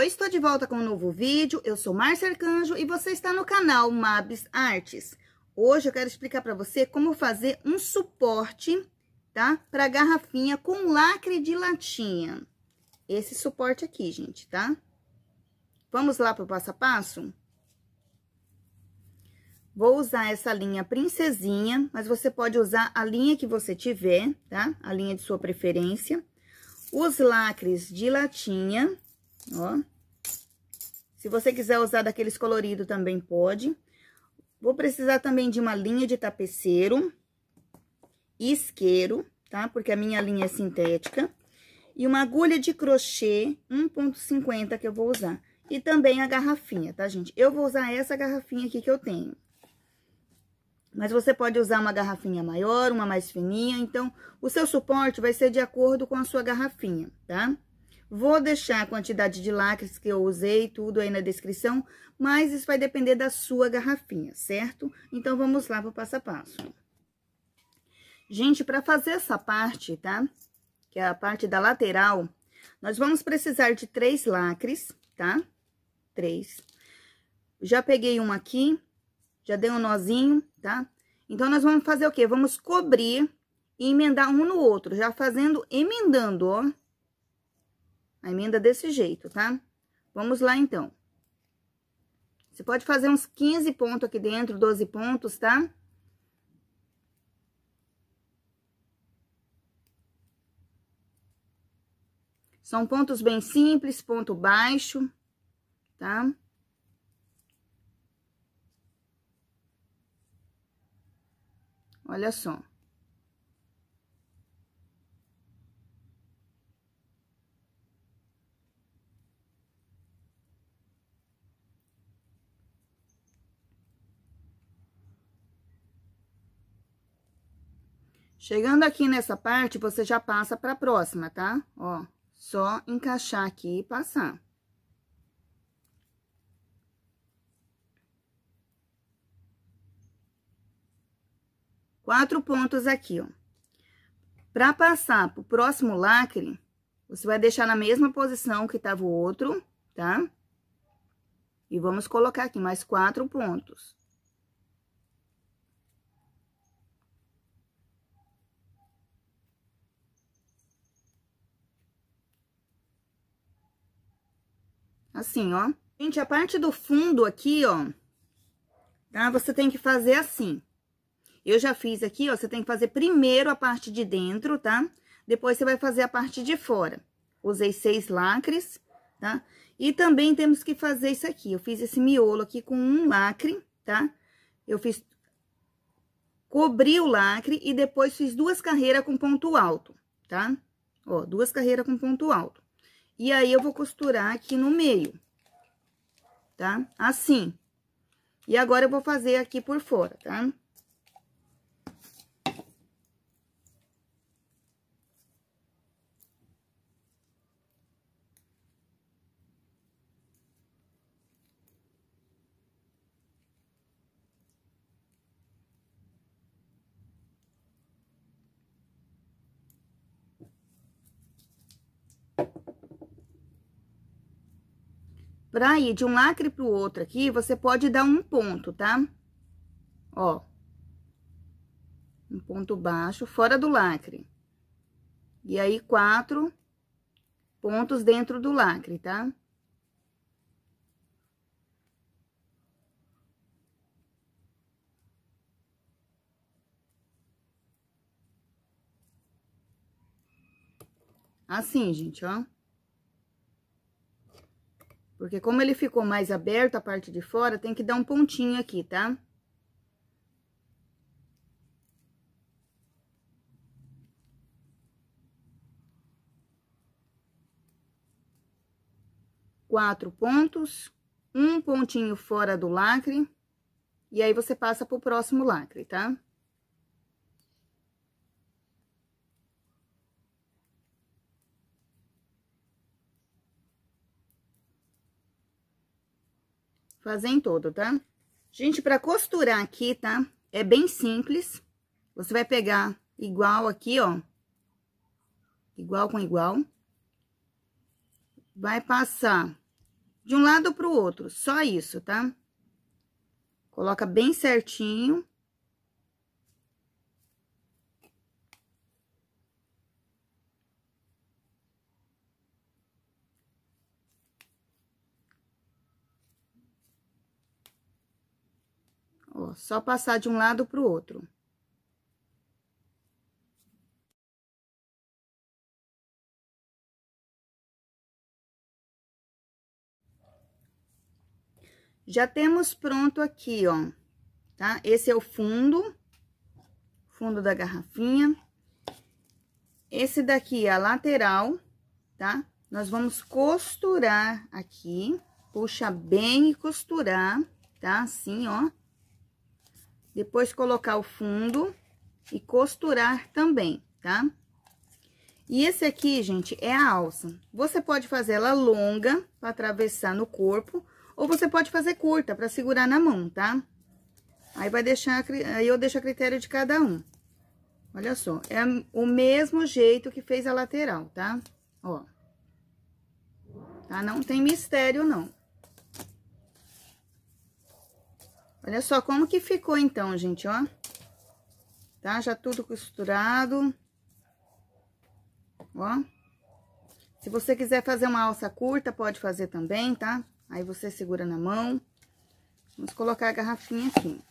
Oi, estou de volta com um novo vídeo. Eu sou Márcia Arcanjo e você está no canal Mabis Artes. Hoje eu quero explicar para você como fazer um suporte, tá? Para garrafinha com lacre de latinha. Esse suporte aqui, gente, tá? Vamos lá para o passo a passo? Vou usar essa linha princesinha, mas você pode usar a linha que você tiver, tá? A linha de sua preferência. Os lacres de latinha ó. Se você quiser usar daqueles coloridos também pode. Vou precisar também de uma linha de tapeceiro, isqueiro, tá? Porque a minha linha é sintética. E uma agulha de crochê 1.50 que eu vou usar. E também a garrafinha, tá, gente? Eu vou usar essa garrafinha aqui que eu tenho. Mas você pode usar uma garrafinha maior, uma mais fininha. Então, o seu suporte vai ser de acordo com a sua garrafinha, tá? Tá? Vou deixar a quantidade de lacres que eu usei, tudo aí na descrição, mas isso vai depender da sua garrafinha, certo? Então, vamos lá pro passo a passo. Gente, para fazer essa parte, tá? Que é a parte da lateral, nós vamos precisar de três lacres, tá? Três. Já peguei um aqui, já dei um nozinho, tá? Então, nós vamos fazer o quê? Vamos cobrir e emendar um no outro, já fazendo, emendando, ó, a emenda desse jeito, tá? Vamos lá, então. Você pode fazer uns 15 pontos aqui dentro, 12 pontos, tá? São pontos bem simples, ponto baixo, tá? Olha só. Chegando aqui nessa parte, você já passa para a próxima, tá? Ó, só encaixar aqui e passar. Quatro pontos aqui, ó. Para passar pro próximo lacre, você vai deixar na mesma posição que tava o outro, tá? E vamos colocar aqui mais quatro pontos. assim, ó. Gente, a parte do fundo aqui, ó, tá? Você tem que fazer assim. Eu já fiz aqui, ó, você tem que fazer primeiro a parte de dentro, tá? Depois você vai fazer a parte de fora. Usei seis lacres, tá? E também temos que fazer isso aqui. Eu fiz esse miolo aqui com um lacre, tá? Eu fiz... Cobri o lacre e depois fiz duas carreiras com ponto alto, tá? Ó, duas carreiras com ponto alto. E aí, eu vou costurar aqui no meio, tá? Assim. E agora, eu vou fazer aqui por fora, tá? Tá? Pra ir de um lacre pro outro aqui, você pode dar um ponto, tá? Ó. Um ponto baixo, fora do lacre. E aí, quatro pontos dentro do lacre, tá? Assim, gente, ó. Porque como ele ficou mais aberto a parte de fora, tem que dar um pontinho aqui, tá? Quatro pontos, um pontinho fora do lacre, e aí você passa pro próximo lacre, tá? Fazer em todo, tá? Gente, para costurar aqui, tá? É bem simples. Você vai pegar igual aqui, ó. Igual com igual. Vai passar de um lado pro outro, só isso, tá? Coloca bem certinho. só passar de um lado para o outro. Já temos pronto aqui, ó, tá? Esse é o fundo, fundo da garrafinha. Esse daqui é a lateral, tá? Nós vamos costurar aqui, puxa bem e costurar, tá? Assim, ó. Depois, colocar o fundo e costurar também, tá? E esse aqui, gente, é a alça. Você pode fazer ela longa para atravessar no corpo, ou você pode fazer curta para segurar na mão, tá? Aí vai deixar, aí eu deixo a critério de cada um. Olha só, é o mesmo jeito que fez a lateral, tá? Ó. Tá? Não tem mistério, não. Olha só como que ficou então, gente, ó. Tá? Já tudo costurado. Ó. Se você quiser fazer uma alça curta, pode fazer também, tá? Aí você segura na mão. Vamos colocar a garrafinha aqui.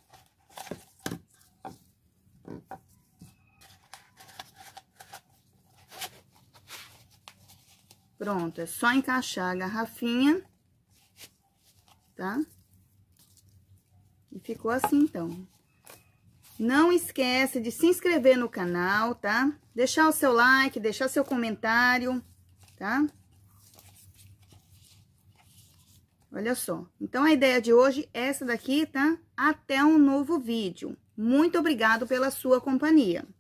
Pronto, é só encaixar a garrafinha, tá? Tá? Ficou assim, então. Não esquece de se inscrever no canal, tá? Deixar o seu like, deixar seu comentário, tá? Olha só. Então, a ideia de hoje é essa daqui, tá? Até um novo vídeo. Muito obrigado pela sua companhia.